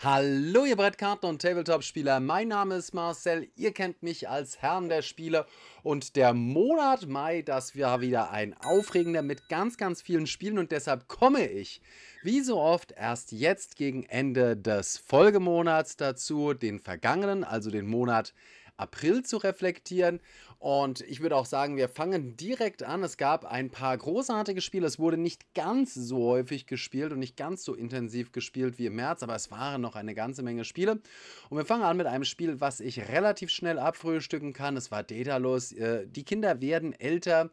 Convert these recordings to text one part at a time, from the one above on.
Hallo ihr Brettkarten- und Tabletop-Spieler, mein Name ist Marcel, ihr kennt mich als Herrn der Spiele und der Monat Mai, das war wieder ein aufregender mit ganz, ganz vielen Spielen und deshalb komme ich, wie so oft, erst jetzt gegen Ende des Folgemonats dazu, den vergangenen, also den Monat April zu reflektieren. Und ich würde auch sagen, wir fangen direkt an. Es gab ein paar großartige Spiele. Es wurde nicht ganz so häufig gespielt und nicht ganz so intensiv gespielt wie im März, aber es waren noch eine ganze Menge Spiele. Und wir fangen an mit einem Spiel, was ich relativ schnell abfrühstücken kann. Es war Daedalus. Äh, die Kinder werden älter.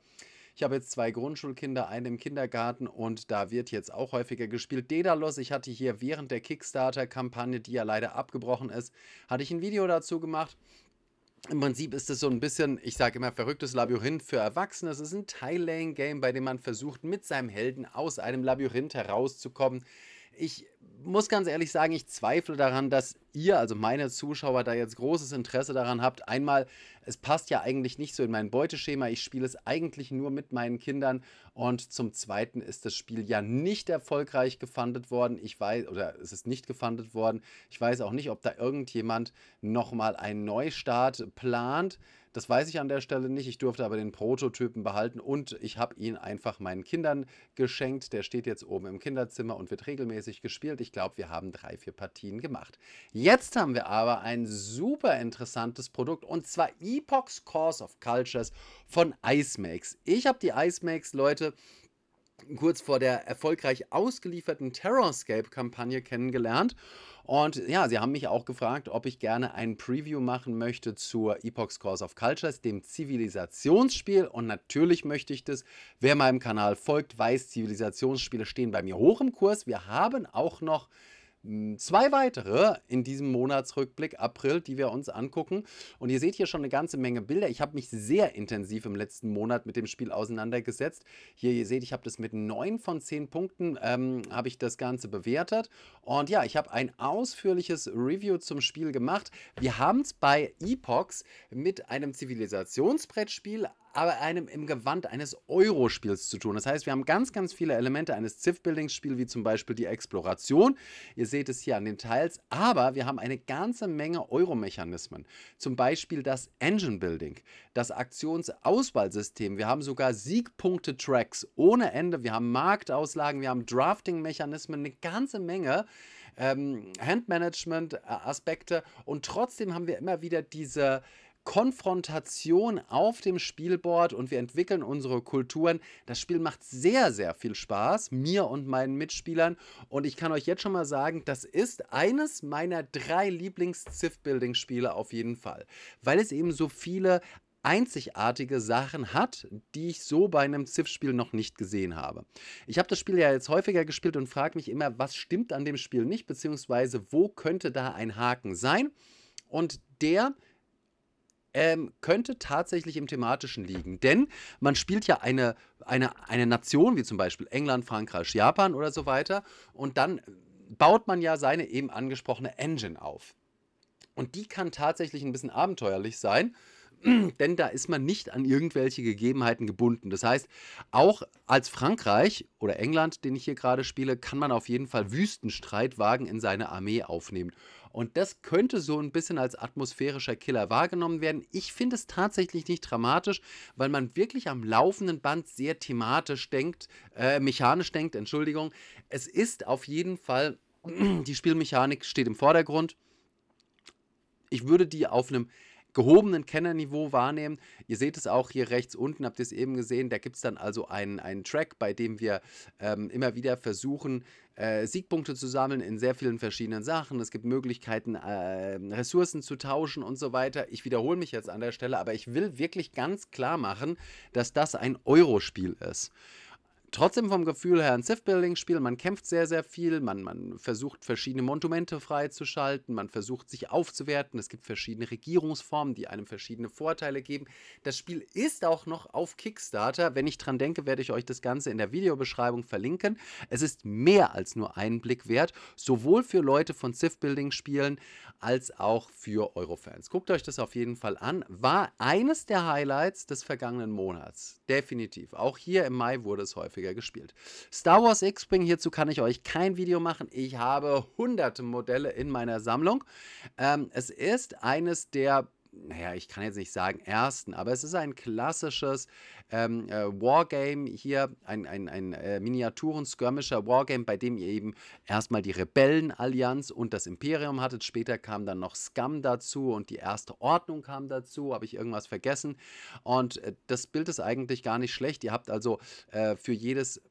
Ich habe jetzt zwei Grundschulkinder, einen im Kindergarten und da wird jetzt auch häufiger gespielt. Dedalus, ich hatte hier während der Kickstarter-Kampagne, die ja leider abgebrochen ist, hatte ich ein Video dazu gemacht im Prinzip ist es so ein bisschen, ich sage immer, verrücktes Labyrinth für Erwachsene. Es ist ein tile lane game bei dem man versucht, mit seinem Helden aus einem Labyrinth herauszukommen. Ich muss ganz ehrlich sagen, ich zweifle daran, dass ihr, also meine Zuschauer, da jetzt großes Interesse daran habt. Einmal, es passt ja eigentlich nicht so in mein Beuteschema. Ich spiele es eigentlich nur mit meinen Kindern. Und zum Zweiten ist das Spiel ja nicht erfolgreich gefundet worden. Ich weiß, oder es ist nicht gefundet worden. Ich weiß auch nicht, ob da irgendjemand nochmal einen Neustart plant. Das weiß ich an der Stelle nicht. Ich durfte aber den Prototypen behalten und ich habe ihn einfach meinen Kindern geschenkt. Der steht jetzt oben im Kinderzimmer und wird regelmäßig gespielt. Ich glaube, wir haben drei, vier Partien gemacht. Jetzt haben wir aber ein super interessantes Produkt und zwar Epoch's Course of Cultures von IceMakes. Ich habe die IceMakes, Leute, kurz vor der erfolgreich ausgelieferten Terrorscape-Kampagne kennengelernt. Und ja, sie haben mich auch gefragt, ob ich gerne ein Preview machen möchte zur Epoch's Course of Cultures, dem Zivilisationsspiel. Und natürlich möchte ich das. Wer meinem Kanal folgt, weiß, Zivilisationsspiele stehen bei mir hoch im Kurs. Wir haben auch noch hm, zwei weitere in diesem Monatsrückblick April, die wir uns angucken. Und ihr seht hier schon eine ganze Menge Bilder. Ich habe mich sehr intensiv im letzten Monat mit dem Spiel auseinandergesetzt. Hier, ihr seht, ich habe das mit 9 von 10 Punkten, ähm, habe ich das Ganze bewertet. Und ja, ich habe ein ausführliches Review zum Spiel gemacht. Wir haben es bei Epochs mit einem Zivilisationsbrettspiel aber einem im Gewand eines Eurospiels zu tun. Das heißt, wir haben ganz, ganz viele Elemente eines ziff buildings spiels wie zum Beispiel die Exploration. Ihr seht es hier an den Teils, aber wir haben eine ganze Menge Euro-Mechanismen. Zum Beispiel das Engine-Building, das Aktionsauswahlsystem. Wir haben sogar Siegpunkte-Tracks ohne Ende. Wir haben Marktauslagen, wir haben Drafting-Mechanismen, eine ganze Menge. Ähm, Handmanagement-Aspekte und trotzdem haben wir immer wieder diese, Konfrontation auf dem Spielboard und wir entwickeln unsere Kulturen. Das Spiel macht sehr, sehr viel Spaß, mir und meinen Mitspielern. Und ich kann euch jetzt schon mal sagen, das ist eines meiner drei Lieblings-Ziff-Building-Spiele auf jeden Fall, weil es eben so viele einzigartige Sachen hat, die ich so bei einem Ziff-Spiel noch nicht gesehen habe. Ich habe das Spiel ja jetzt häufiger gespielt und frage mich immer, was stimmt an dem Spiel nicht, beziehungsweise wo könnte da ein Haken sein? Und der ähm, könnte tatsächlich im Thematischen liegen. Denn man spielt ja eine, eine, eine Nation, wie zum Beispiel England, Frankreich, Japan oder so weiter. Und dann baut man ja seine eben angesprochene Engine auf. Und die kann tatsächlich ein bisschen abenteuerlich sein denn da ist man nicht an irgendwelche Gegebenheiten gebunden. Das heißt, auch als Frankreich oder England, den ich hier gerade spiele, kann man auf jeden Fall Wüstenstreitwagen in seine Armee aufnehmen. Und das könnte so ein bisschen als atmosphärischer Killer wahrgenommen werden. Ich finde es tatsächlich nicht dramatisch, weil man wirklich am laufenden Band sehr thematisch denkt, äh, mechanisch denkt, Entschuldigung. Es ist auf jeden Fall, die Spielmechanik steht im Vordergrund. Ich würde die auf einem gehobenen Kennerniveau wahrnehmen. Ihr seht es auch hier rechts unten, habt ihr es eben gesehen. Da gibt es dann also einen, einen Track, bei dem wir ähm, immer wieder versuchen, äh, Siegpunkte zu sammeln in sehr vielen verschiedenen Sachen. Es gibt Möglichkeiten, äh, Ressourcen zu tauschen und so weiter. Ich wiederhole mich jetzt an der Stelle, aber ich will wirklich ganz klar machen, dass das ein Eurospiel ist trotzdem vom Gefühl her ein sith building spiel Man kämpft sehr, sehr viel. Man, man versucht, verschiedene Monumente freizuschalten. Man versucht, sich aufzuwerten. Es gibt verschiedene Regierungsformen, die einem verschiedene Vorteile geben. Das Spiel ist auch noch auf Kickstarter. Wenn ich dran denke, werde ich euch das Ganze in der Videobeschreibung verlinken. Es ist mehr als nur einen Blick wert, sowohl für Leute von sith building spielen als auch für Eurofans. Guckt euch das auf jeden Fall an. War eines der Highlights des vergangenen Monats. Definitiv. Auch hier im Mai wurde es häufiger Ableger gespielt. Star Wars X-Wing, hierzu kann ich euch kein Video machen. Ich habe hunderte Modelle in meiner Sammlung. Ähm, es ist eines der naja, ich kann jetzt nicht sagen ersten, aber es ist ein klassisches ähm, äh, Wargame hier, ein, ein, ein äh, Miniaturen-Skirmisher-Wargame, bei dem ihr eben erstmal die Rebellenallianz und das Imperium hattet. Später kam dann noch Scum dazu und die Erste Ordnung kam dazu. Habe ich irgendwas vergessen? Und äh, das Bild ist eigentlich gar nicht schlecht. Ihr habt also äh, für jedes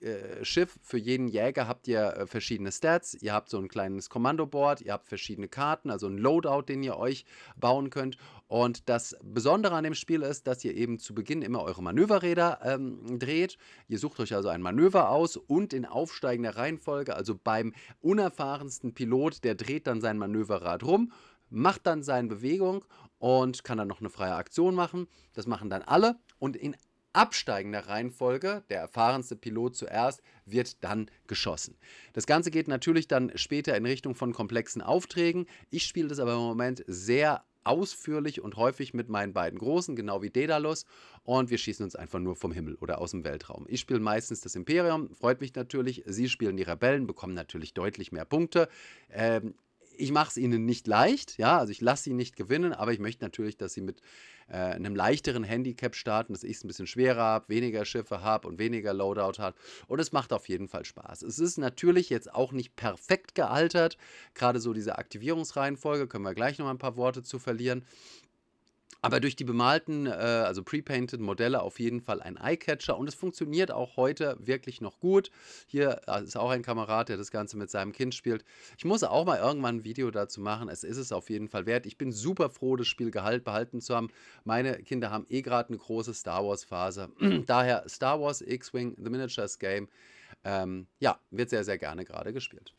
äh, Schiff, für jeden Jäger habt ihr äh, verschiedene Stats, ihr habt so ein kleines Kommandoboard, ihr habt verschiedene Karten, also ein Loadout, den ihr euch bauen könnt. Und das Besondere an dem Spiel ist, dass ihr eben zu Beginn immer eure Manöverräder ähm, dreht. Ihr sucht euch also ein Manöver aus und in aufsteigender Reihenfolge, also beim unerfahrensten Pilot, der dreht dann sein Manöverrad rum, macht dann seine Bewegung und kann dann noch eine freie Aktion machen. Das machen dann alle. Und in absteigender Reihenfolge, der erfahrenste Pilot zuerst, wird dann geschossen. Das Ganze geht natürlich dann später in Richtung von komplexen Aufträgen. Ich spiele das aber im Moment sehr ausführlich und häufig mit meinen beiden Großen, genau wie Daedalus. Und wir schießen uns einfach nur vom Himmel oder aus dem Weltraum. Ich spiele meistens das Imperium, freut mich natürlich. Sie spielen die Rebellen, bekommen natürlich deutlich mehr Punkte. Ähm, ich mache es ihnen nicht leicht, ja, also ich lasse sie nicht gewinnen, aber ich möchte natürlich, dass sie mit äh, einem leichteren Handicap starten, dass ich es ein bisschen schwerer habe, weniger Schiffe habe und weniger Loadout habe. Und es macht auf jeden Fall Spaß. Es ist natürlich jetzt auch nicht perfekt gealtert, gerade so diese Aktivierungsreihenfolge, können wir gleich noch ein paar Worte zu verlieren. Aber durch die bemalten, äh, also prepainted Modelle auf jeden Fall ein Eyecatcher und es funktioniert auch heute wirklich noch gut. Hier äh, ist auch ein Kamerad, der das Ganze mit seinem Kind spielt. Ich muss auch mal irgendwann ein Video dazu machen. Es ist es auf jeden Fall wert. Ich bin super froh, das Spiel gehalt behalten zu haben. Meine Kinder haben eh gerade eine große Star Wars Phase. Daher Star Wars X-Wing, The Miniatures Game. Ähm, ja, wird sehr, sehr gerne gerade gespielt.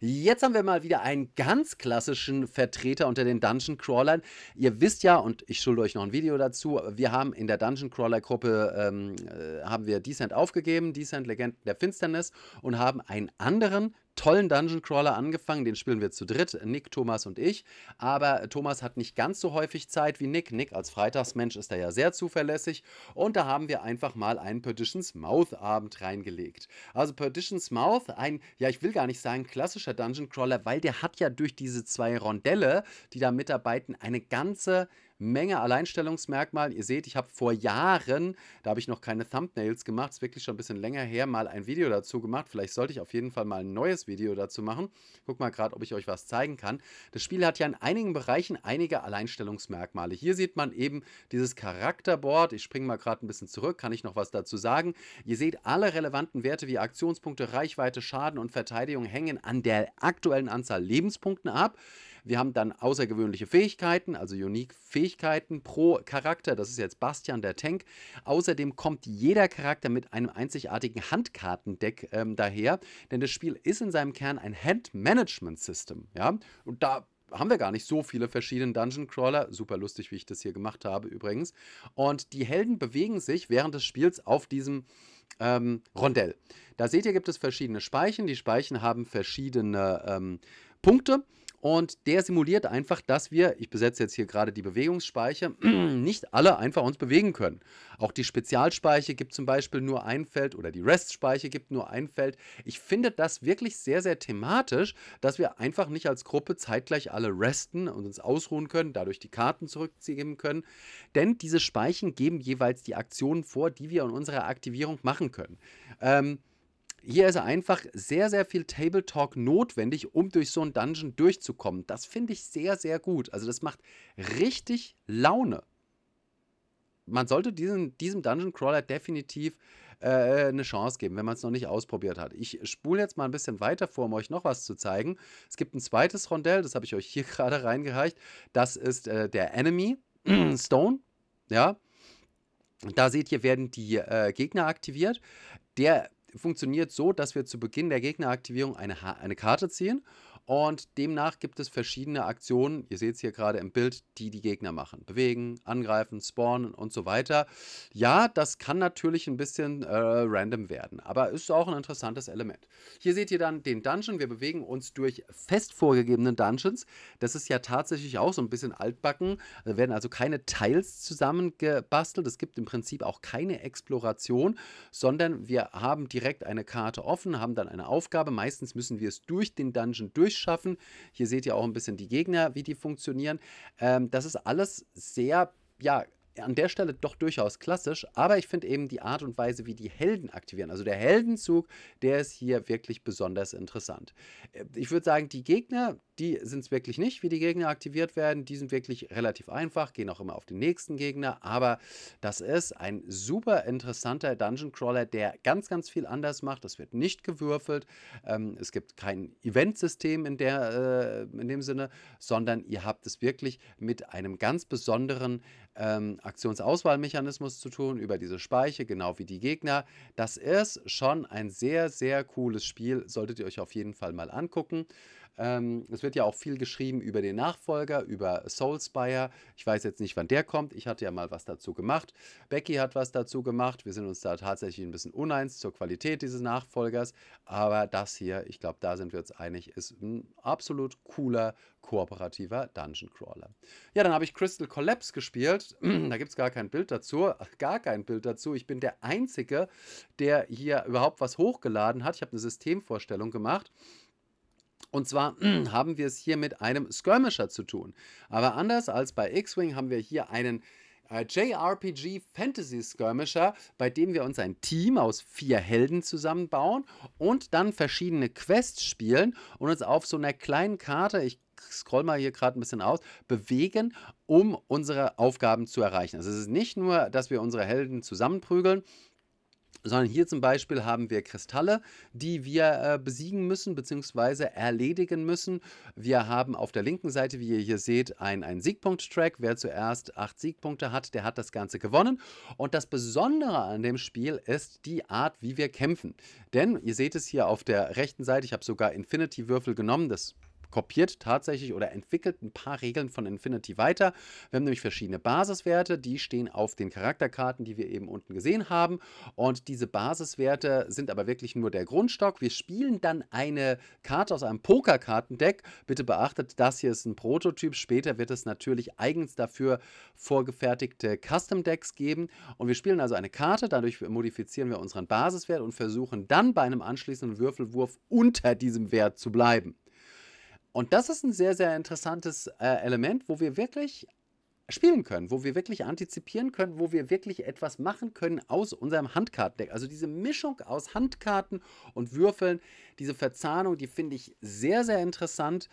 Jetzt haben wir mal wieder einen ganz klassischen Vertreter unter den Dungeon Crawlern. Ihr wisst ja, und ich schulde euch noch ein Video dazu, wir haben in der Dungeon Crawler Gruppe, ähm, äh, haben wir Descent aufgegeben, Descent Legenden der Finsternis und haben einen anderen tollen Dungeon Crawler angefangen. Den spielen wir zu dritt, Nick, Thomas und ich. Aber Thomas hat nicht ganz so häufig Zeit wie Nick. Nick als Freitagsmensch ist da ja sehr zuverlässig. Und da haben wir einfach mal einen Perditions Mouth Abend reingelegt. Also Perditions Mouth, ein, ja, ich will gar nicht sagen klassischer Dungeon Crawler, weil der hat ja durch diese zwei Rondelle, die da mitarbeiten, eine ganze Menge Alleinstellungsmerkmal. Ihr seht, ich habe vor Jahren, da habe ich noch keine Thumbnails gemacht, ist wirklich schon ein bisschen länger her, mal ein Video dazu gemacht. Vielleicht sollte ich auf jeden Fall mal ein neues Video dazu machen. Guck mal gerade, ob ich euch was zeigen kann. Das Spiel hat ja in einigen Bereichen einige Alleinstellungsmerkmale. Hier sieht man eben dieses Charakterboard. Ich springe mal gerade ein bisschen zurück, kann ich noch was dazu sagen. Ihr seht, alle relevanten Werte wie Aktionspunkte, Reichweite, Schaden und Verteidigung hängen an der aktuellen Anzahl Lebenspunkten ab. Wir haben dann außergewöhnliche Fähigkeiten, also unique Fähigkeiten pro Charakter. Das ist jetzt Bastian, der Tank. Außerdem kommt jeder Charakter mit einem einzigartigen Handkartendeck ähm, daher, denn das Spiel ist in seinem Kern ein Hand-Management-System. Ja? Und da haben wir gar nicht so viele verschiedene Dungeon Crawler. Super lustig, wie ich das hier gemacht habe übrigens. Und die Helden bewegen sich während des Spiels auf diesem ähm, Rondell. Da seht ihr, gibt es verschiedene Speichen. Die Speichen haben verschiedene ähm, Punkte. Und der simuliert einfach, dass wir, ich besetze jetzt hier gerade die Bewegungsspeicher, nicht alle einfach uns bewegen können. Auch die Spezialspeiche gibt zum Beispiel nur ein Feld oder die Rest-Speiche gibt nur ein Feld. Ich finde das wirklich sehr, sehr thematisch, dass wir einfach nicht als Gruppe zeitgleich alle resten und uns ausruhen können, dadurch die Karten zurückgeben können. Denn diese Speichen geben jeweils die Aktionen vor, die wir in unserer Aktivierung machen können. Ähm, hier ist einfach sehr, sehr viel Table Talk notwendig, um durch so einen Dungeon durchzukommen. Das finde ich sehr, sehr gut. Also das macht richtig Laune. Man sollte diesen, diesem Dungeon Crawler definitiv äh, eine Chance geben, wenn man es noch nicht ausprobiert hat. Ich spule jetzt mal ein bisschen weiter vor, um euch noch was zu zeigen. Es gibt ein zweites Rondell, das habe ich euch hier gerade reingereicht. Das ist äh, der Enemy Stone. Ja. Da seht ihr, werden die äh, Gegner aktiviert. Der funktioniert so, dass wir zu Beginn der Gegneraktivierung eine, eine Karte ziehen und demnach gibt es verschiedene Aktionen, ihr seht es hier gerade im Bild, die die Gegner machen. Bewegen, angreifen, spawnen und so weiter. Ja, das kann natürlich ein bisschen äh, random werden, aber ist auch ein interessantes Element. Hier seht ihr dann den Dungeon. Wir bewegen uns durch fest vorgegebenen Dungeons. Das ist ja tatsächlich auch so ein bisschen altbacken. Da werden also keine Teils zusammengebastelt. Es gibt im Prinzip auch keine Exploration, sondern wir haben direkt eine Karte offen, haben dann eine Aufgabe. Meistens müssen wir es durch den Dungeon durch Tisch schaffen. Hier seht ihr auch ein bisschen die Gegner, wie die funktionieren. Ähm, das ist alles sehr ja, an der Stelle doch durchaus klassisch, aber ich finde eben die Art und Weise, wie die Helden aktivieren, also der Heldenzug, der ist hier wirklich besonders interessant. Äh, ich würde sagen, die Gegner, die sind es wirklich nicht, wie die Gegner aktiviert werden, die sind wirklich relativ einfach, gehen auch immer auf den nächsten Gegner, aber das ist ein super interessanter Dungeon Crawler, der ganz, ganz viel anders macht. Es wird nicht gewürfelt, ähm, es gibt kein Eventsystem in, äh, in dem Sinne, sondern ihr habt es wirklich mit einem ganz besonderen ähm, Aktionsauswahlmechanismus zu tun, über diese Speiche, genau wie die Gegner. Das ist schon ein sehr, sehr cooles Spiel, solltet ihr euch auf jeden Fall mal angucken. Ähm, es wird ja auch viel geschrieben über den Nachfolger, über Soulspire. Ich weiß jetzt nicht, wann der kommt. Ich hatte ja mal was dazu gemacht. Becky hat was dazu gemacht. Wir sind uns da tatsächlich ein bisschen uneins zur Qualität dieses Nachfolgers. Aber das hier, ich glaube, da sind wir uns einig, ist ein absolut cooler, kooperativer Dungeon Crawler. Ja, dann habe ich Crystal Collapse gespielt. da gibt es gar kein Bild dazu. Gar kein Bild dazu. Ich bin der Einzige, der hier überhaupt was hochgeladen hat. Ich habe eine Systemvorstellung gemacht. Und zwar haben wir es hier mit einem Skirmisher zu tun. Aber anders als bei X-Wing haben wir hier einen äh, JRPG Fantasy Skirmisher, bei dem wir uns ein Team aus vier Helden zusammenbauen und dann verschiedene Quests spielen und uns auf so einer kleinen Karte, ich scroll mal hier gerade ein bisschen aus, bewegen, um unsere Aufgaben zu erreichen. Also es ist nicht nur, dass wir unsere Helden zusammenprügeln, sondern hier zum Beispiel haben wir Kristalle, die wir äh, besiegen müssen bzw. erledigen müssen. Wir haben auf der linken Seite, wie ihr hier seht, einen Siegpunkt-Track. Wer zuerst acht Siegpunkte hat, der hat das Ganze gewonnen. Und das Besondere an dem Spiel ist die Art, wie wir kämpfen. Denn ihr seht es hier auf der rechten Seite, ich habe sogar Infinity-Würfel genommen, das kopiert tatsächlich oder entwickelt ein paar Regeln von Infinity weiter. Wir haben nämlich verschiedene Basiswerte, die stehen auf den Charakterkarten, die wir eben unten gesehen haben. Und diese Basiswerte sind aber wirklich nur der Grundstock. Wir spielen dann eine Karte aus einem Pokerkartendeck. Bitte beachtet, das hier ist ein Prototyp. Später wird es natürlich eigens dafür vorgefertigte Custom-Decks geben. Und wir spielen also eine Karte, dadurch modifizieren wir unseren Basiswert und versuchen dann bei einem anschließenden Würfelwurf unter diesem Wert zu bleiben. Und das ist ein sehr, sehr interessantes äh, Element, wo wir wirklich spielen können, wo wir wirklich antizipieren können, wo wir wirklich etwas machen können aus unserem Handkartendeck. Also diese Mischung aus Handkarten und Würfeln, diese Verzahnung, die finde ich sehr, sehr interessant.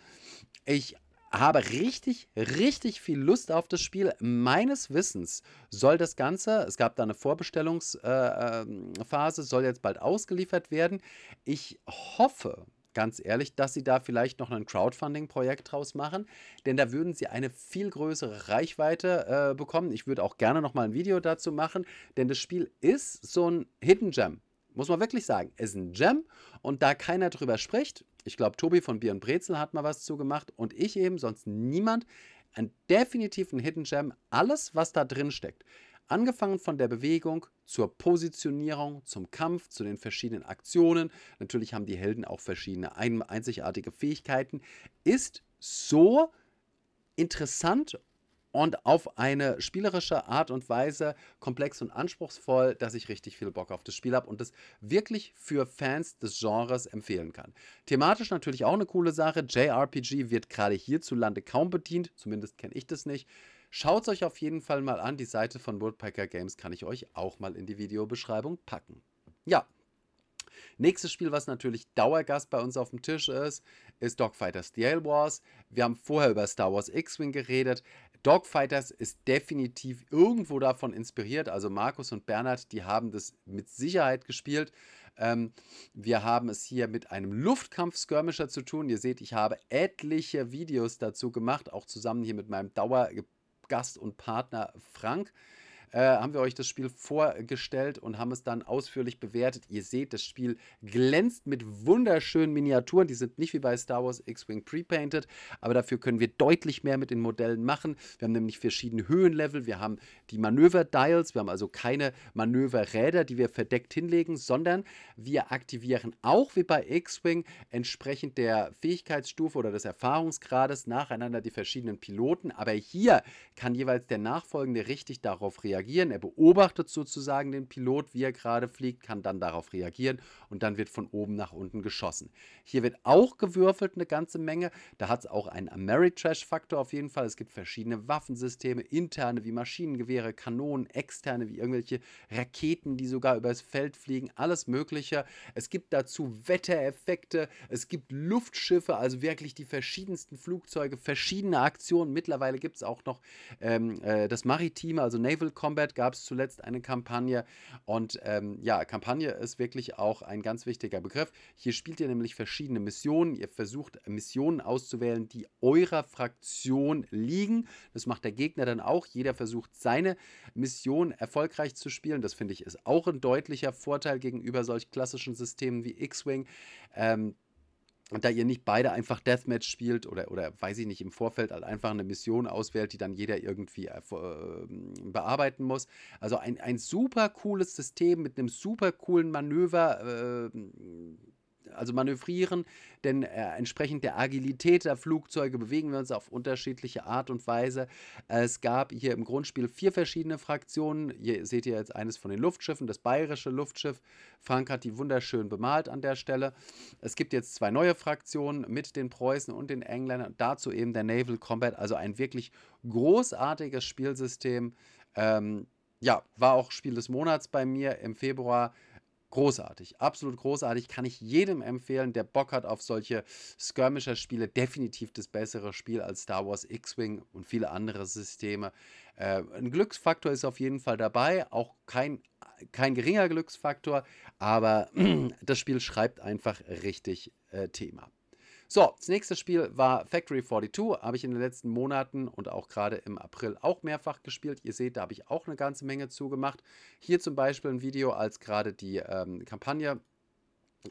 Ich habe richtig, richtig viel Lust auf das Spiel. Meines Wissens soll das Ganze, es gab da eine Vorbestellungsphase, äh, ähm, soll jetzt bald ausgeliefert werden. Ich hoffe, ganz ehrlich, dass sie da vielleicht noch ein Crowdfunding-Projekt draus machen, denn da würden sie eine viel größere Reichweite äh, bekommen. Ich würde auch gerne noch mal ein Video dazu machen, denn das Spiel ist so ein Hidden Gem. Muss man wirklich sagen, ist ein Gem und da keiner drüber spricht, ich glaube, Tobi von Bier und Brezel hat mal was zugemacht und ich eben, sonst niemand, ein definitiv ein Hidden Gem, alles, was da drin steckt. Angefangen von der Bewegung zur Positionierung, zum Kampf, zu den verschiedenen Aktionen. Natürlich haben die Helden auch verschiedene einzigartige Fähigkeiten. Ist so interessant und auf eine spielerische Art und Weise komplex und anspruchsvoll, dass ich richtig viel Bock auf das Spiel habe und das wirklich für Fans des Genres empfehlen kann. Thematisch natürlich auch eine coole Sache. JRPG wird gerade hierzulande kaum bedient, zumindest kenne ich das nicht. Schaut es euch auf jeden Fall mal an. Die Seite von Woodpecker Games kann ich euch auch mal in die Videobeschreibung packen. Ja. Nächstes Spiel, was natürlich Dauergast bei uns auf dem Tisch ist, ist Dogfighters DL Wars. Wir haben vorher über Star Wars X-Wing geredet. Dogfighters ist definitiv irgendwo davon inspiriert. Also Markus und Bernhard, die haben das mit Sicherheit gespielt. Ähm, wir haben es hier mit einem Luftkampf-Skirmisher zu tun. Ihr seht, ich habe etliche Videos dazu gemacht, auch zusammen hier mit meinem Dauer Gast und Partner Frank. Äh, haben wir euch das Spiel vorgestellt und haben es dann ausführlich bewertet. Ihr seht, das Spiel glänzt mit wunderschönen Miniaturen. Die sind nicht wie bei Star Wars X-Wing pre-painted, aber dafür können wir deutlich mehr mit den Modellen machen. Wir haben nämlich verschiedene Höhenlevel, wir haben die Manöver-Dials, wir haben also keine Manöverräder, die wir verdeckt hinlegen, sondern wir aktivieren auch wie bei X-Wing entsprechend der Fähigkeitsstufe oder des Erfahrungsgrades nacheinander die verschiedenen Piloten. Aber hier kann jeweils der Nachfolgende richtig darauf reagieren reagieren. Er beobachtet sozusagen den Pilot, wie er gerade fliegt, kann dann darauf reagieren und dann wird von oben nach unten geschossen. Hier wird auch gewürfelt eine ganze Menge. Da hat es auch einen Ameritrash-Faktor auf jeden Fall. Es gibt verschiedene Waffensysteme, interne wie Maschinengewehre, Kanonen, externe wie irgendwelche Raketen, die sogar übers Feld fliegen, alles Mögliche. Es gibt dazu Wettereffekte, es gibt Luftschiffe, also wirklich die verschiedensten Flugzeuge, verschiedene Aktionen. Mittlerweile gibt es auch noch ähm, äh, das Maritime, also Naval Combat. Kombat gab es zuletzt eine Kampagne. Und ähm, ja, Kampagne ist wirklich auch ein ganz wichtiger Begriff. Hier spielt ihr nämlich verschiedene Missionen. Ihr versucht Missionen auszuwählen, die eurer Fraktion liegen. Das macht der Gegner dann auch. Jeder versucht seine Mission erfolgreich zu spielen. Das finde ich ist auch ein deutlicher Vorteil gegenüber solch klassischen Systemen wie X-Wing. Ähm, und da ihr nicht beide einfach Deathmatch spielt oder, oder weiß ich nicht, im Vorfeld halt einfach eine Mission auswählt, die dann jeder irgendwie äh, ähm, bearbeiten muss. Also ein, ein super cooles System mit einem super coolen Manöver. Äh, also manövrieren, denn äh, entsprechend der Agilität der Flugzeuge bewegen wir uns auf unterschiedliche Art und Weise. Es gab hier im Grundspiel vier verschiedene Fraktionen. Hier seht ihr jetzt eines von den Luftschiffen, das bayerische Luftschiff. Frank hat die wunderschön bemalt an der Stelle. Es gibt jetzt zwei neue Fraktionen mit den Preußen und den Engländern. Dazu eben der Naval Combat, also ein wirklich großartiges Spielsystem. Ähm, ja, war auch Spiel des Monats bei mir im Februar großartig, absolut großartig. Kann ich jedem empfehlen, der Bock hat auf solche Skirmisher-Spiele. Definitiv das bessere Spiel als Star Wars X-Wing und viele andere Systeme. Äh, ein Glücksfaktor ist auf jeden Fall dabei, auch kein, kein geringer Glücksfaktor, aber das Spiel schreibt einfach richtig äh, Thema. So, das nächste Spiel war Factory 42. Habe ich in den letzten Monaten und auch gerade im April auch mehrfach gespielt. Ihr seht, da habe ich auch eine ganze Menge zugemacht. Hier zum Beispiel ein Video, als gerade die ähm, Kampagne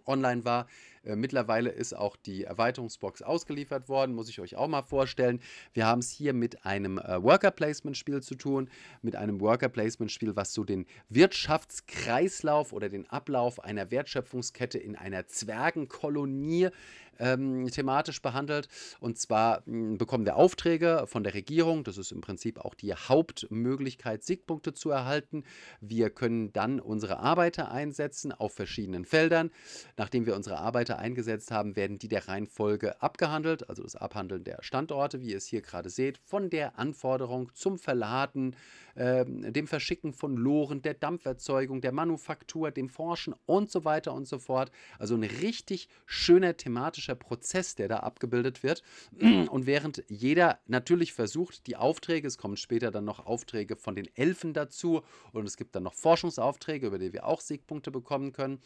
online war. Äh, mittlerweile ist auch die Erweiterungsbox ausgeliefert worden, muss ich euch auch mal vorstellen. Wir haben es hier mit einem äh, Worker Placement Spiel zu tun, mit einem Worker Placement Spiel, was so den Wirtschaftskreislauf oder den Ablauf einer Wertschöpfungskette in einer Zwergenkolonie ähm, thematisch behandelt. Und zwar mh, hm, bekommen wir Aufträge von der Regierung. Das ist im Prinzip auch die Hauptmöglichkeit, Siegpunkte zu erhalten. Wir können dann unsere Arbeiter einsetzen auf verschiedenen Feldern. Nachdem wir unsere Arbeiter Standorte eingesetzt haben, werden die der Reihenfolge abgehandelt, also das Abhandeln der Standorte, wie ihr es hier gerade seht, von der Anforderung zum Verladen, äh, dem Verschicken von Loren, der Dampferzeugung, der Manufaktur, dem Forschen und so weiter und so fort. Also ein richtig schöner thematischer Prozess, der da abgebildet wird. Und während jeder natürlich versucht, die Aufträge, es kommen später dann noch Aufträge von den Elfen dazu und es gibt dann noch Forschungsaufträge, über die wir auch Siegpunkte bekommen können,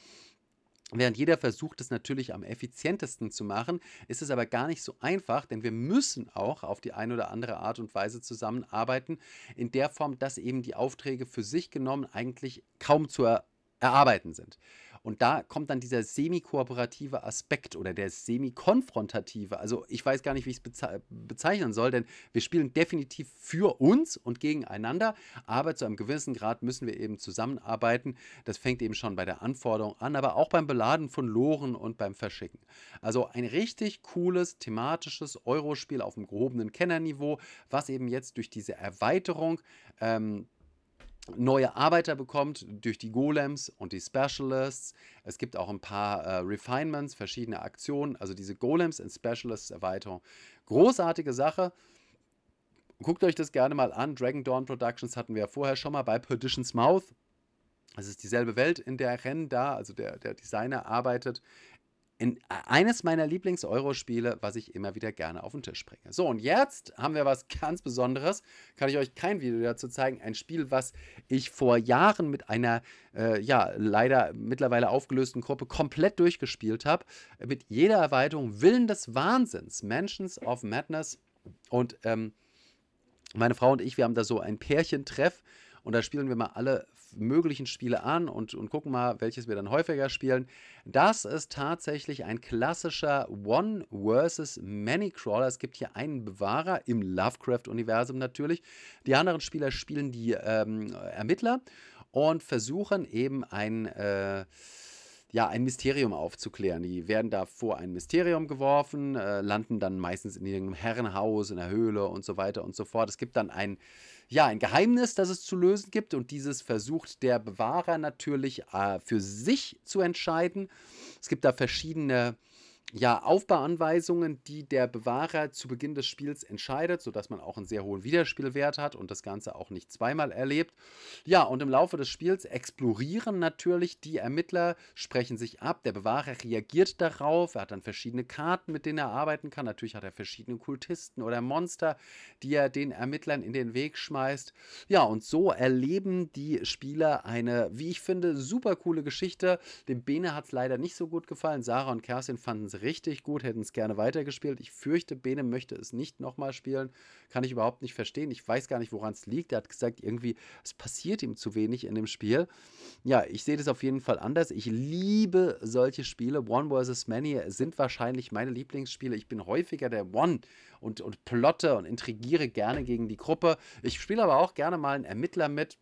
Während jeder versucht, es natürlich am effizientesten zu machen, ist es aber gar nicht so einfach, denn wir müssen auch auf die eine oder andere Art und Weise zusammenarbeiten, in der Form, dass eben die Aufträge für sich genommen eigentlich kaum zu er erarbeiten sind. Und da kommt dann dieser semi-kooperative Aspekt oder der semi-konfrontative. Also ich weiß gar nicht, wie ich es beze bezeichnen soll, denn wir spielen definitiv für uns und gegeneinander, aber zu einem gewissen Grad müssen wir eben zusammenarbeiten. Das fängt eben schon bei der Anforderung an, aber auch beim Beladen von Loren und beim Verschicken. Also ein richtig cooles, thematisches Eurospiel auf dem gehobenen Kennerniveau, was eben jetzt durch diese Erweiterung ähm, neue Arbeiter bekommt durch die Golems und die Specialists. Es gibt auch ein paar äh, Refinements, verschiedene Aktionen, also diese Golems und Specialists Erweiterung. Großartige Sache. Guckt euch das gerne mal an. Dragon Dawn Productions hatten wir ja vorher schon mal bei Perdition's Mouth. Es ist dieselbe Welt, in der Ren da, also der, der Designer arbeitet in äh, eines meiner Lieblings-Euro-Spiele, was ich immer wieder gerne auf den Tisch bringe. So, und jetzt haben wir was ganz Besonderes. Kann ich euch kein Video dazu zeigen. Ein Spiel, was ich vor Jahren mit einer, äh, ja, leider mittlerweile aufgelösten Gruppe komplett durchgespielt habe. Mit jeder Erweiterung Willen des Wahnsinns, Mansions of Madness. Und ähm, meine Frau und ich, wir haben da so ein Pärchentreff. treff und da spielen wir mal alle möglichen Spiele an und, und gucken mal, welches wir dann häufiger spielen. Das ist tatsächlich ein klassischer One versus Many Crawler. Es gibt hier einen Bewahrer im Lovecraft-Universum natürlich. Die anderen Spieler spielen die ähm, Ermittler und versuchen eben ein, äh, ja, ein Mysterium aufzuklären. Die werden da vor ein Mysterium geworfen, äh, landen dann meistens in irgendeinem Herrenhaus, in der Höhle und so weiter und so fort. Es gibt dann ein ja, ein Geheimnis, das es zu lösen gibt. Und dieses versucht der Bewahrer natürlich äh, für sich zu entscheiden. Es gibt da verschiedene ja, Aufbauanweisungen, die der Bewahrer zu Beginn des Spiels entscheidet, sodass man auch einen sehr hohen Wiederspielwert hat und das Ganze auch nicht zweimal erlebt. Ja, und im Laufe des Spiels explorieren natürlich die Ermittler, sprechen sich ab, der Bewahrer reagiert darauf, er hat dann verschiedene Karten, mit denen er arbeiten kann. Natürlich hat er verschiedene Kultisten oder Monster, die er den Ermittlern in den Weg schmeißt. Ja, und so erleben die Spieler eine, wie ich finde, super coole Geschichte. Dem Bene hat es leider nicht so gut gefallen. Sarah und Kerstin fanden es richtig gut, hätten es gerne weitergespielt. Ich fürchte, Bene möchte es nicht nochmal spielen. Kann ich überhaupt nicht verstehen. Ich weiß gar nicht, woran es liegt. Er hat gesagt, irgendwie, es passiert ihm zu wenig in dem Spiel. Ja, ich sehe das auf jeden Fall anders. Ich liebe solche Spiele. One vs. Many sind wahrscheinlich meine Lieblingsspiele. Ich bin häufiger der One und, und plotte und intrigiere gerne gegen die Gruppe. Ich spiele aber auch gerne mal einen Ermittler mit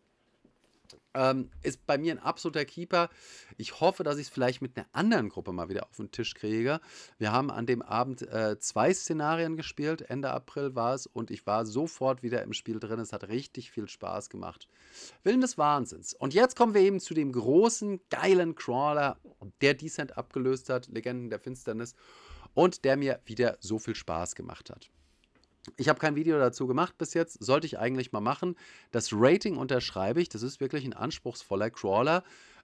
ähm, ist bei mir ein absoluter Keeper. Ich hoffe, dass ich es vielleicht mit einer anderen Gruppe mal wieder auf den Tisch kriege. Wir haben an dem Abend äh, zwei Szenarien gespielt. Ende April war es und ich war sofort wieder im Spiel drin. Es hat richtig viel Spaß gemacht. Willen des Wahnsinns. Und jetzt kommen wir eben zu dem großen, geilen Crawler, der Descent abgelöst hat, Legenden der Finsternis, und der mir wieder so viel Spaß gemacht hat. Ich habe kein Video dazu gemacht bis jetzt, sollte ich eigentlich mal machen. Das Rating unterschreibe ich, das ist wirklich ein anspruchsvoller Crawler.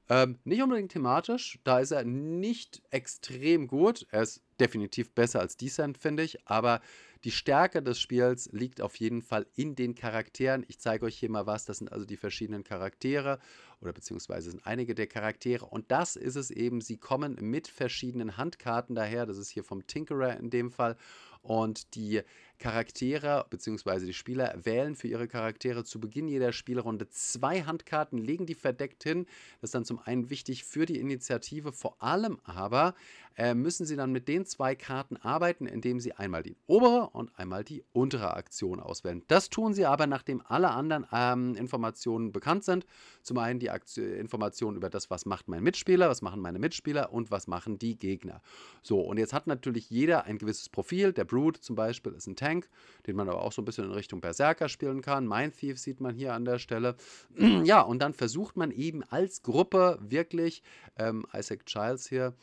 Ähm, nicht unbedingt thematisch, da ist er nicht extrem gut. Er ist definitiv besser als Decent, finde ich, aber die Stärke des Spiels liegt auf jeden Fall in den Charakteren. Ich zeige euch hier mal was. Das sind also die verschiedenen Charaktere oder beziehungsweise sind einige der Charaktere. Und das ist es eben. Sie kommen mit verschiedenen Handkarten daher. Das ist hier vom Tinkerer in dem Fall. Und die Charaktere bzw. die Spieler wählen für ihre Charaktere zu Beginn jeder Spielrunde zwei Handkarten, legen die verdeckt hin. Das ist dann zum einen wichtig für die Initiative, vor allem aber äh, müssen sie dann mit den zwei Karten arbeiten, indem sie einmal die obere und einmal die untere Aktion auswählen. Das tun sie aber, nachdem alle anderen ähm, Informationen bekannt sind. Zum einen die Aktion, Informationen über das, was macht mein Mitspieler, was machen meine Mitspieler und was machen die Gegner. So, und jetzt hat natürlich jeder ein gewisses Profil. Der Brute zum Beispiel ist ein Tank, den man aber auch so ein bisschen in Richtung Berserker spielen kann. Mind Thief sieht man hier an der Stelle. ja, und dann versucht man eben als Gruppe wirklich, ähm, Isaac Childs hier,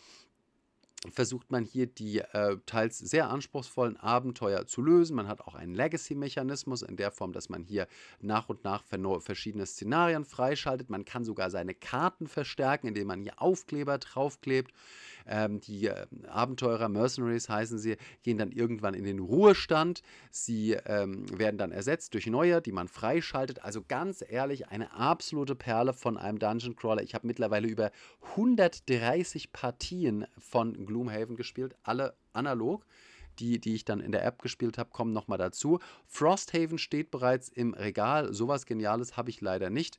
versucht man hier die äh, teils sehr anspruchsvollen Abenteuer zu lösen. Man hat auch einen Legacy-Mechanismus in der Form, dass man hier nach und nach verschiedene Szenarien freischaltet. Man kann sogar seine Karten verstärken, indem man hier Aufkleber draufklebt. Ähm, die äh, Abenteurer, Mercenaries heißen sie, gehen dann irgendwann in den Ruhestand. Sie ähm, werden dann ersetzt durch neue, die man freischaltet. Also ganz ehrlich, eine absolute Perle von einem Dungeon Crawler. Ich habe mittlerweile über 130 Partien von Gloomhaven gespielt, alle analog. Die, die ich dann in der App gespielt habe, kommen nochmal dazu. Frosthaven steht bereits im Regal. Sowas Geniales habe ich leider nicht.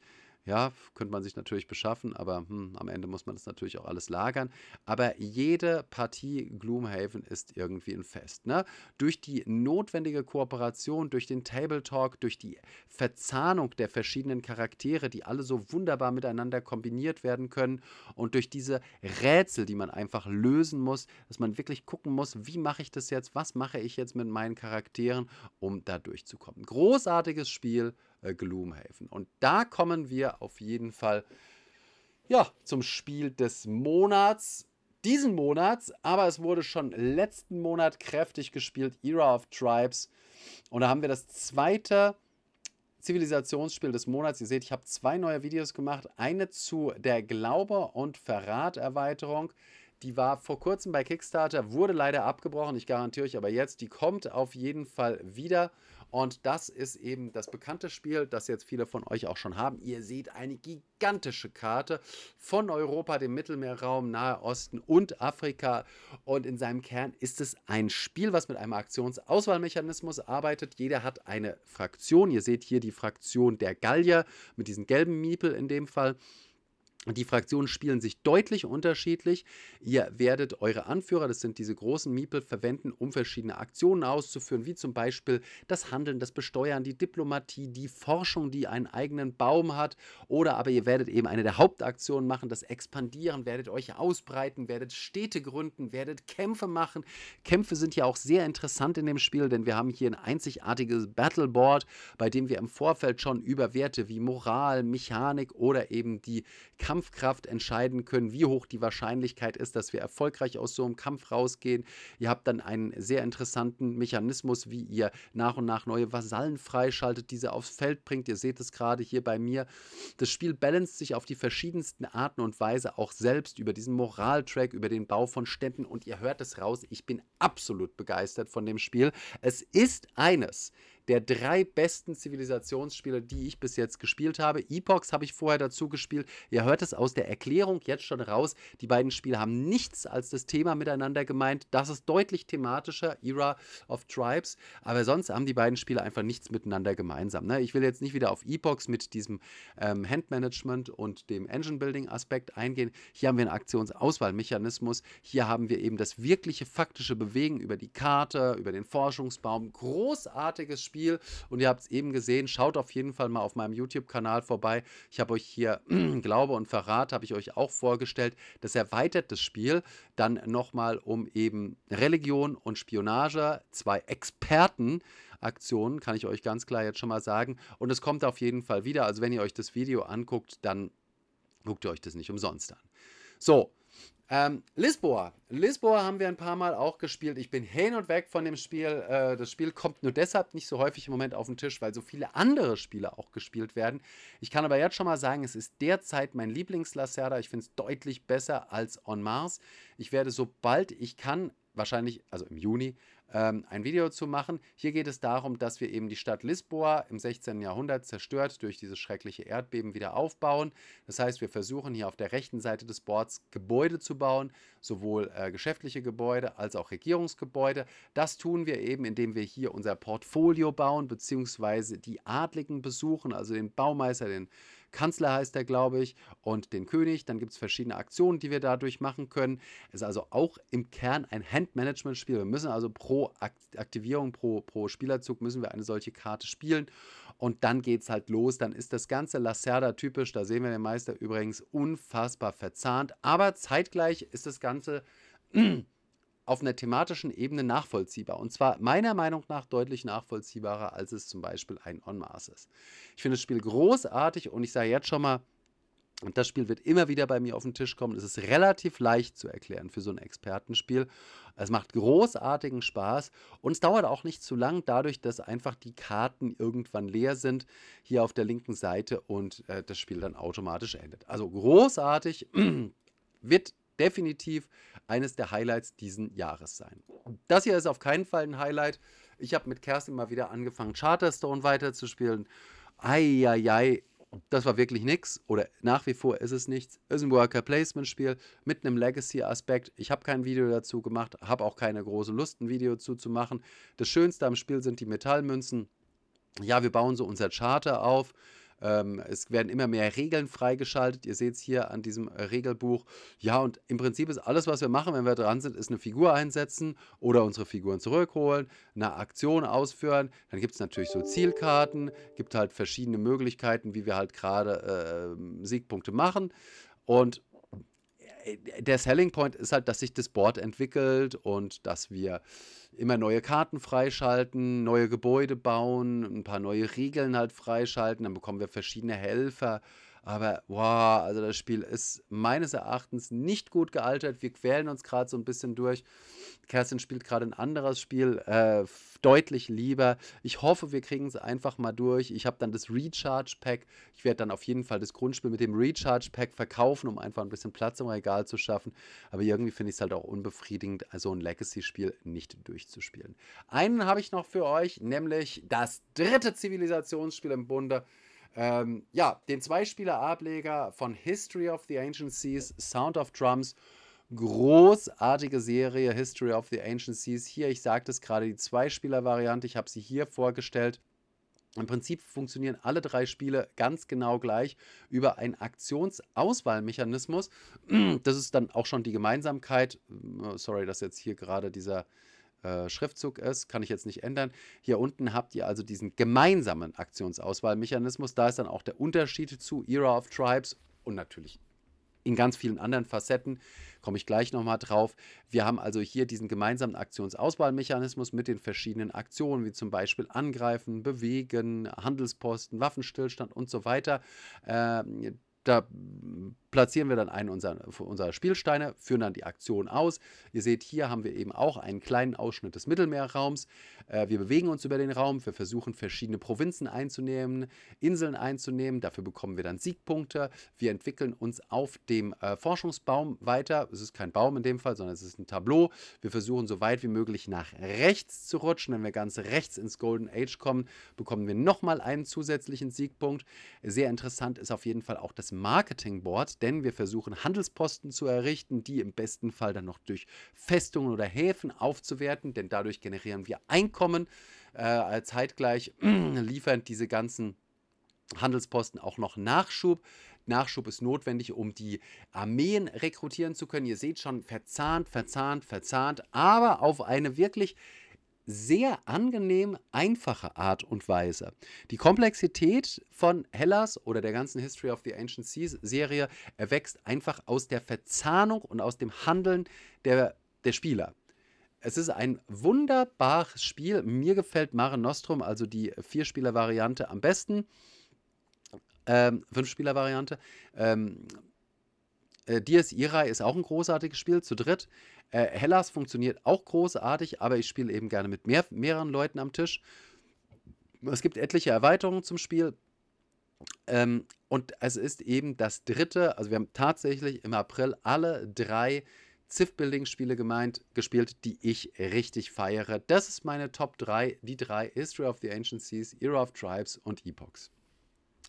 Ja, könnte man sich natürlich beschaffen, aber hm, am Ende muss man das natürlich auch alles lagern. Aber jede Partie Gloomhaven ist irgendwie ein Fest. Ne? Durch die notwendige Kooperation, durch den Table Talk, durch die Verzahnung der verschiedenen Charaktere, die alle so wunderbar miteinander kombiniert werden können und durch diese Rätsel, die man einfach lösen muss, dass man wirklich gucken muss, wie mache ich das jetzt, was mache ich jetzt mit meinen Charakteren, um da durchzukommen. Großartiges Spiel äh, Gloomhaven. Und da kommen wir auf jeden Fall ja, zum Spiel des Monats. Diesen Monats, aber es wurde schon letzten Monat kräftig gespielt, Era of Tribes. Und da haben wir das zweite Zivilisationsspiel des Monats. Ihr seht, ich habe zwei neue Videos gemacht. Eine zu der Glaube- und Verrat-Erweiterung. Die war vor kurzem bei Kickstarter, wurde leider abgebrochen. Ich garantiere euch aber jetzt, die kommt auf jeden Fall wieder. Und das ist eben das bekannte Spiel, das jetzt viele von euch auch schon haben. Ihr seht eine gigantische Karte von Europa, dem Mittelmeerraum, Nahe Osten und Afrika. Und in seinem Kern ist es ein Spiel, was mit einem Aktionsauswahlmechanismus arbeitet. Jeder hat eine Fraktion. Ihr seht hier die Fraktion der Gallier mit diesen gelben Miepel in dem Fall. Die Fraktionen spielen sich deutlich unterschiedlich. Ihr werdet eure Anführer, das sind diese großen Miepel, verwenden, um verschiedene Aktionen auszuführen, wie zum Beispiel das Handeln, das Besteuern, die Diplomatie, die Forschung, die einen eigenen Baum hat. Oder aber ihr werdet eben eine der Hauptaktionen machen, das Expandieren, werdet euch ausbreiten, werdet Städte gründen, werdet Kämpfe machen. Kämpfe sind ja auch sehr interessant in dem Spiel, denn wir haben hier ein einzigartiges Battleboard, bei dem wir im Vorfeld schon über Werte wie Moral, Mechanik oder eben die Kampf Kampfkraft entscheiden können, wie hoch die Wahrscheinlichkeit ist, dass wir erfolgreich aus so einem Kampf rausgehen. Ihr habt dann einen sehr interessanten Mechanismus, wie ihr nach und nach neue Vasallen freischaltet, diese aufs Feld bringt. Ihr seht es gerade hier bei mir. Das Spiel balanced sich auf die verschiedensten Arten und Weise auch selbst über diesen Moraltrack, über den Bau von Ständen und ihr hört es raus. Ich bin absolut begeistert von dem Spiel. Es ist eines der drei besten Zivilisationsspiele, die ich bis jetzt gespielt habe. Epochs habe ich vorher dazu gespielt. Ihr hört es aus der Erklärung jetzt schon raus. Die beiden Spiele haben nichts als das Thema miteinander gemeint. Das ist deutlich thematischer, Era of Tribes. Aber sonst haben die beiden Spiele einfach nichts miteinander gemeinsam. Ne? Ich will jetzt nicht wieder auf Epochs mit diesem ähm, Handmanagement und dem Engine-Building-Aspekt eingehen. Hier haben wir einen Aktionsauswahlmechanismus. Hier haben wir eben das wirkliche faktische Bewegen über die Karte, über den Forschungsbaum. Großartiges Spiel. Spiel. Und ihr habt es eben gesehen. Schaut auf jeden Fall mal auf meinem YouTube-Kanal vorbei. Ich habe euch hier Glaube und Verrat habe ich euch auch vorgestellt. Das erweitert das Spiel dann nochmal um eben Religion und Spionage. Zwei Experten. Aktionen, kann ich euch ganz klar jetzt schon mal sagen. Und es kommt auf jeden Fall wieder. Also wenn ihr euch das Video anguckt, dann guckt ihr euch das nicht umsonst an. So, ähm, Lisboa. Lisboa haben wir ein paar Mal auch gespielt. Ich bin hin und weg von dem Spiel. Äh, das Spiel kommt nur deshalb nicht so häufig im Moment auf den Tisch, weil so viele andere Spiele auch gespielt werden. Ich kann aber jetzt schon mal sagen, es ist derzeit mein Lieblings-Lacerda. Ich finde es deutlich besser als On Mars. Ich werde, sobald ich kann, wahrscheinlich, also im Juni, ähm, ein Video zu machen. Hier geht es darum, dass wir eben die Stadt Lisboa im 16. Jahrhundert zerstört durch dieses schreckliche Erdbeben wieder aufbauen. Das heißt, wir versuchen hier auf der rechten Seite des Boards Gebäude zu bauen, sowohl äh, geschäftliche Gebäude als auch Regierungsgebäude. Das tun wir eben, indem wir hier unser Portfolio bauen, beziehungsweise die Adligen besuchen, also den Baumeister, den Kanzler heißt er, glaube ich, und den König. Dann gibt es verschiedene Aktionen, die wir dadurch machen können. Ist also auch im Kern ein Handmanagement-Spiel. Wir müssen also pro Aktivierung, pro, pro Spielerzug müssen wir eine solche Karte spielen. Und dann geht es halt los. Dann ist das ganze Lacerda typisch. Da sehen wir den Meister übrigens unfassbar verzahnt. Aber zeitgleich ist das Ganze auf einer thematischen Ebene nachvollziehbar. Und zwar meiner Meinung nach deutlich nachvollziehbarer, als es zum Beispiel ein On Mars ist. Ich finde das Spiel großartig und ich sage jetzt schon mal, und das Spiel wird immer wieder bei mir auf den Tisch kommen. Es ist relativ leicht zu erklären für so ein Expertenspiel. Es macht großartigen Spaß und es dauert auch nicht zu lang, dadurch, dass einfach die Karten irgendwann leer sind, hier auf der linken Seite und äh, das Spiel dann automatisch endet. Also großartig, wird definitiv eines der Highlights diesen Jahres sein. Das hier ist auf keinen Fall ein Highlight. Ich habe mit Kerstin mal wieder angefangen, Charterstone weiterzuspielen. Eieiei, das war wirklich nichts oder nach wie vor ist es nichts. Ist ein Worker Placement Spiel mit einem Legacy Aspekt. Ich habe kein Video dazu gemacht, habe auch keine große Lust, ein Video zuzumachen. Das Schönste am Spiel sind die Metallmünzen. Ja, wir bauen so unser Charter auf ähm, es werden immer mehr Regeln freigeschaltet. Ihr seht es hier an diesem äh, Regelbuch. Ja, und im Prinzip ist alles, was wir machen, wenn wir dran sind, ist eine Figur einsetzen oder unsere Figuren zurückholen, eine Aktion ausführen. Dann gibt es natürlich so Zielkarten, gibt halt verschiedene Möglichkeiten, wie wir halt gerade äh, Siegpunkte machen. Und äh, der Selling Point ist halt, dass sich das Board entwickelt und dass wir immer neue Karten freischalten, neue Gebäude bauen, ein paar neue Regeln halt freischalten, dann bekommen wir verschiedene Helfer aber wow, also das Spiel ist meines Erachtens nicht gut gealtert. Wir quälen uns gerade so ein bisschen durch. Kerstin spielt gerade ein anderes Spiel, äh, deutlich lieber. Ich hoffe, wir kriegen es einfach mal durch. Ich habe dann das Recharge Pack. Ich werde dann auf jeden Fall das Grundspiel mit dem Recharge Pack verkaufen, um einfach ein bisschen Platz im Regal zu schaffen. Aber irgendwie finde ich es halt auch unbefriedigend, so ein Legacy-Spiel nicht durchzuspielen. Einen habe ich noch für euch, nämlich das dritte Zivilisationsspiel im Bunde. Ähm, ja, den Zweispieler-Ableger von History of the Ancient Seas, Sound of Drums. Großartige Serie History of the Ancient Seas. Hier, ich sagte es gerade, die Zweispieler-Variante. Ich habe sie hier vorgestellt. Im Prinzip funktionieren alle drei Spiele ganz genau gleich über einen Aktionsauswahlmechanismus. Das ist dann auch schon die Gemeinsamkeit. Sorry, dass jetzt hier gerade dieser äh, Schriftzug ist, kann ich jetzt nicht ändern. Hier unten habt ihr also diesen gemeinsamen Aktionsauswahlmechanismus. Da ist dann auch der Unterschied zu Era of Tribes und natürlich in ganz vielen anderen Facetten. Komme ich gleich nochmal drauf. Wir haben also hier diesen gemeinsamen Aktionsauswahlmechanismus mit den verschiedenen Aktionen, wie zum Beispiel Angreifen, Bewegen, Handelsposten, Waffenstillstand und so weiter. Ähm, da platzieren wir dann einen unserer, unserer Spielsteine, führen dann die Aktion aus. Ihr seht, hier haben wir eben auch einen kleinen Ausschnitt des Mittelmeerraums. Äh, wir bewegen uns über den Raum, wir versuchen verschiedene Provinzen einzunehmen, Inseln einzunehmen, dafür bekommen wir dann Siegpunkte. Wir entwickeln uns auf dem äh, Forschungsbaum weiter. Es ist kein Baum in dem Fall, sondern es ist ein Tableau. Wir versuchen so weit wie möglich nach rechts zu rutschen. Wenn wir ganz rechts ins Golden Age kommen, bekommen wir nochmal einen zusätzlichen Siegpunkt. Sehr interessant ist auf jeden Fall auch das Marketing Board, denn wir versuchen Handelsposten zu errichten, die im besten Fall dann noch durch Festungen oder Häfen aufzuwerten, denn dadurch generieren wir Einkommen. Äh, zeitgleich äh, liefern diese ganzen Handelsposten auch noch Nachschub. Nachschub ist notwendig, um die Armeen rekrutieren zu können. Ihr seht schon, verzahnt, verzahnt, verzahnt, aber auf eine wirklich sehr angenehm einfache Art und Weise. Die Komplexität von Hellas oder der ganzen History of the Ancient Seas Serie erwächst einfach aus der Verzahnung und aus dem Handeln der, der Spieler. Es ist ein wunderbares Spiel. Mir gefällt Mare Nostrum, also die Vierspieler-Variante, am besten. Ähm, Fünf-Spieler-Variante. Ähm, äh, Dies Irae ist auch ein großartiges Spiel, zu dritt. Äh, Hellas funktioniert auch großartig, aber ich spiele eben gerne mit mehr, mehreren Leuten am Tisch. Es gibt etliche Erweiterungen zum Spiel. Ähm, und es ist eben das dritte, also wir haben tatsächlich im April alle drei Civ-Building-Spiele gemeint, gespielt, die ich richtig feiere. Das ist meine Top 3, die drei History of the Ancient Seas, Era of Tribes und Epochs.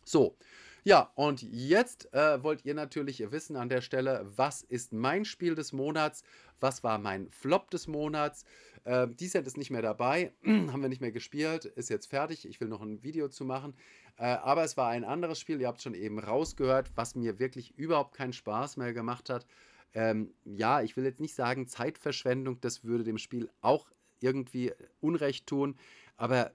So, ja, und jetzt äh, wollt ihr natürlich wissen an der Stelle, was ist mein Spiel des Monats? was war mein Flop des Monats. Äh, Decent ist nicht mehr dabei, haben wir nicht mehr gespielt, ist jetzt fertig. Ich will noch ein Video zu machen. Äh, aber es war ein anderes Spiel, ihr habt schon eben rausgehört, was mir wirklich überhaupt keinen Spaß mehr gemacht hat. Ähm, ja, ich will jetzt nicht sagen Zeitverschwendung, das würde dem Spiel auch irgendwie Unrecht tun, aber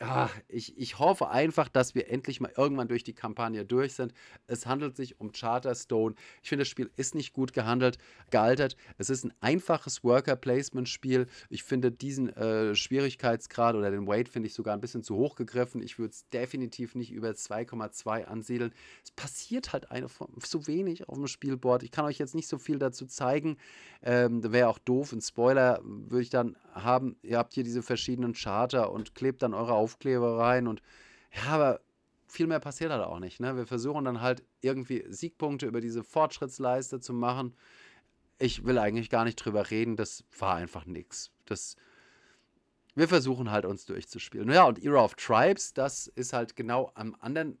ja, ich, ich hoffe einfach, dass wir endlich mal irgendwann durch die Kampagne durch sind. Es handelt sich um Charterstone. Ich finde, das Spiel ist nicht gut gehandelt, gealtert. Es ist ein einfaches Worker-Placement-Spiel. Ich finde diesen äh, Schwierigkeitsgrad oder den Weight finde ich sogar ein bisschen zu hoch gegriffen. Ich würde es definitiv nicht über 2,2 ansiedeln. Es passiert halt eine von, zu wenig auf dem Spielboard. Ich kann euch jetzt nicht so viel dazu zeigen. Ähm, Wäre auch doof. Ein Spoiler würde ich dann haben. Ihr habt hier diese verschiedenen Charter und klebt dann eure Aufgaben Aufkleber rein und ja, aber viel mehr passiert halt auch nicht. Ne? Wir versuchen dann halt irgendwie Siegpunkte über diese Fortschrittsleiste zu machen. Ich will eigentlich gar nicht drüber reden, das war einfach nichts. Das, wir versuchen halt uns durchzuspielen. Ja, und Era of Tribes, das ist halt genau am anderen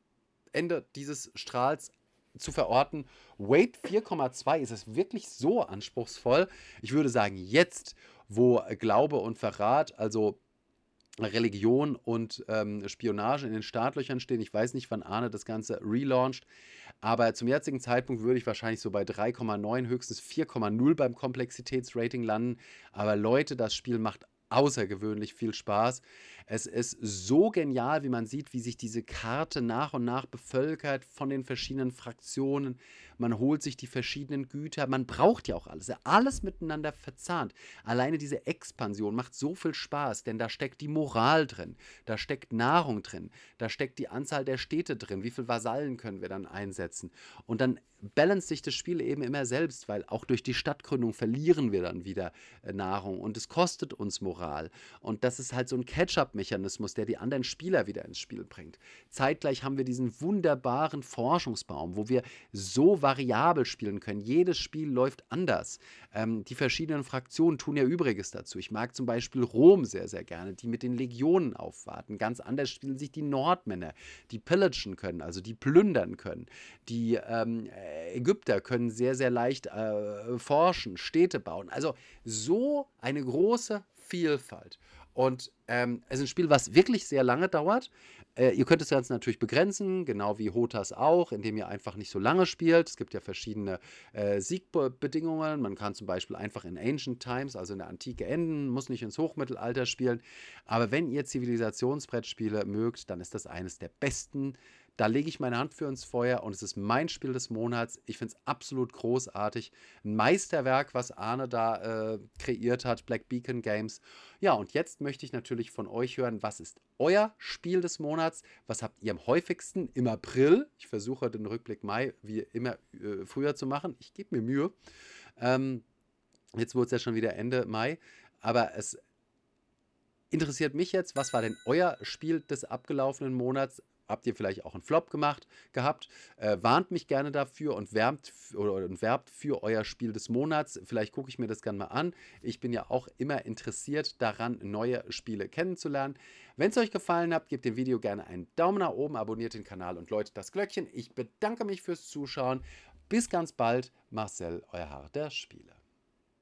Ende dieses Strahls zu verorten. Weight 4,2 ist es wirklich so anspruchsvoll. Ich würde sagen, jetzt, wo Glaube und Verrat, also Religion und ähm, Spionage in den Startlöchern stehen. Ich weiß nicht, wann Arne das Ganze relaunched, aber zum jetzigen Zeitpunkt würde ich wahrscheinlich so bei 3,9, höchstens 4,0 beim Komplexitätsrating landen. Aber Leute, das Spiel macht außergewöhnlich viel Spaß. Es ist so genial, wie man sieht, wie sich diese Karte nach und nach bevölkert von den verschiedenen Fraktionen, man holt sich die verschiedenen Güter, man braucht ja auch alles, alles miteinander verzahnt. Alleine diese Expansion macht so viel Spaß, denn da steckt die Moral drin, da steckt Nahrung drin, da steckt die Anzahl der Städte drin, wie viele Vasallen können wir dann einsetzen. Und dann balanced sich das Spiel eben immer selbst, weil auch durch die Stadtgründung verlieren wir dann wieder äh, Nahrung und es kostet uns Moral. Und das ist halt so ein Catch-up-Mechanismus, der die anderen Spieler wieder ins Spiel bringt. Zeitgleich haben wir diesen wunderbaren Forschungsbaum, wo wir so weit variabel spielen können. Jedes Spiel läuft anders. Ähm, die verschiedenen Fraktionen tun ja Übriges dazu. Ich mag zum Beispiel Rom sehr, sehr gerne, die mit den Legionen aufwarten. Ganz anders spielen sich die Nordmänner, die pillagen können, also die plündern können. Die ähm, Ägypter können sehr, sehr leicht äh, forschen, Städte bauen. Also so eine große Vielfalt. Und ähm, es ist ein Spiel, was wirklich sehr lange dauert. Äh, ihr könnt das Ganze natürlich begrenzen, genau wie Hotas auch, indem ihr einfach nicht so lange spielt. Es gibt ja verschiedene äh, Siegbedingungen. Man kann zum Beispiel einfach in Ancient Times, also in der Antike, enden, muss nicht ins Hochmittelalter spielen. Aber wenn ihr Zivilisationsbrettspiele mögt, dann ist das eines der besten da lege ich meine Hand für ins Feuer und es ist mein Spiel des Monats. Ich finde es absolut großartig. Ein Meisterwerk, was Arne da äh, kreiert hat, Black Beacon Games. Ja, und jetzt möchte ich natürlich von euch hören, was ist euer Spiel des Monats? Was habt ihr am häufigsten im April? Ich versuche den Rückblick Mai wie immer äh, früher zu machen. Ich gebe mir Mühe. Ähm, jetzt wurde es ja schon wieder Ende Mai. Aber es interessiert mich jetzt, was war denn euer Spiel des abgelaufenen Monats? habt ihr vielleicht auch einen Flop gemacht, gehabt. Äh, warnt mich gerne dafür und wärmt oder, und werbt für euer Spiel des Monats. Vielleicht gucke ich mir das gerne mal an. Ich bin ja auch immer interessiert daran, neue Spiele kennenzulernen. Wenn es euch gefallen hat, gebt dem Video gerne einen Daumen nach oben, abonniert den Kanal und läutet das Glöckchen. Ich bedanke mich fürs Zuschauen. Bis ganz bald, Marcel, euer Haar der Spiele.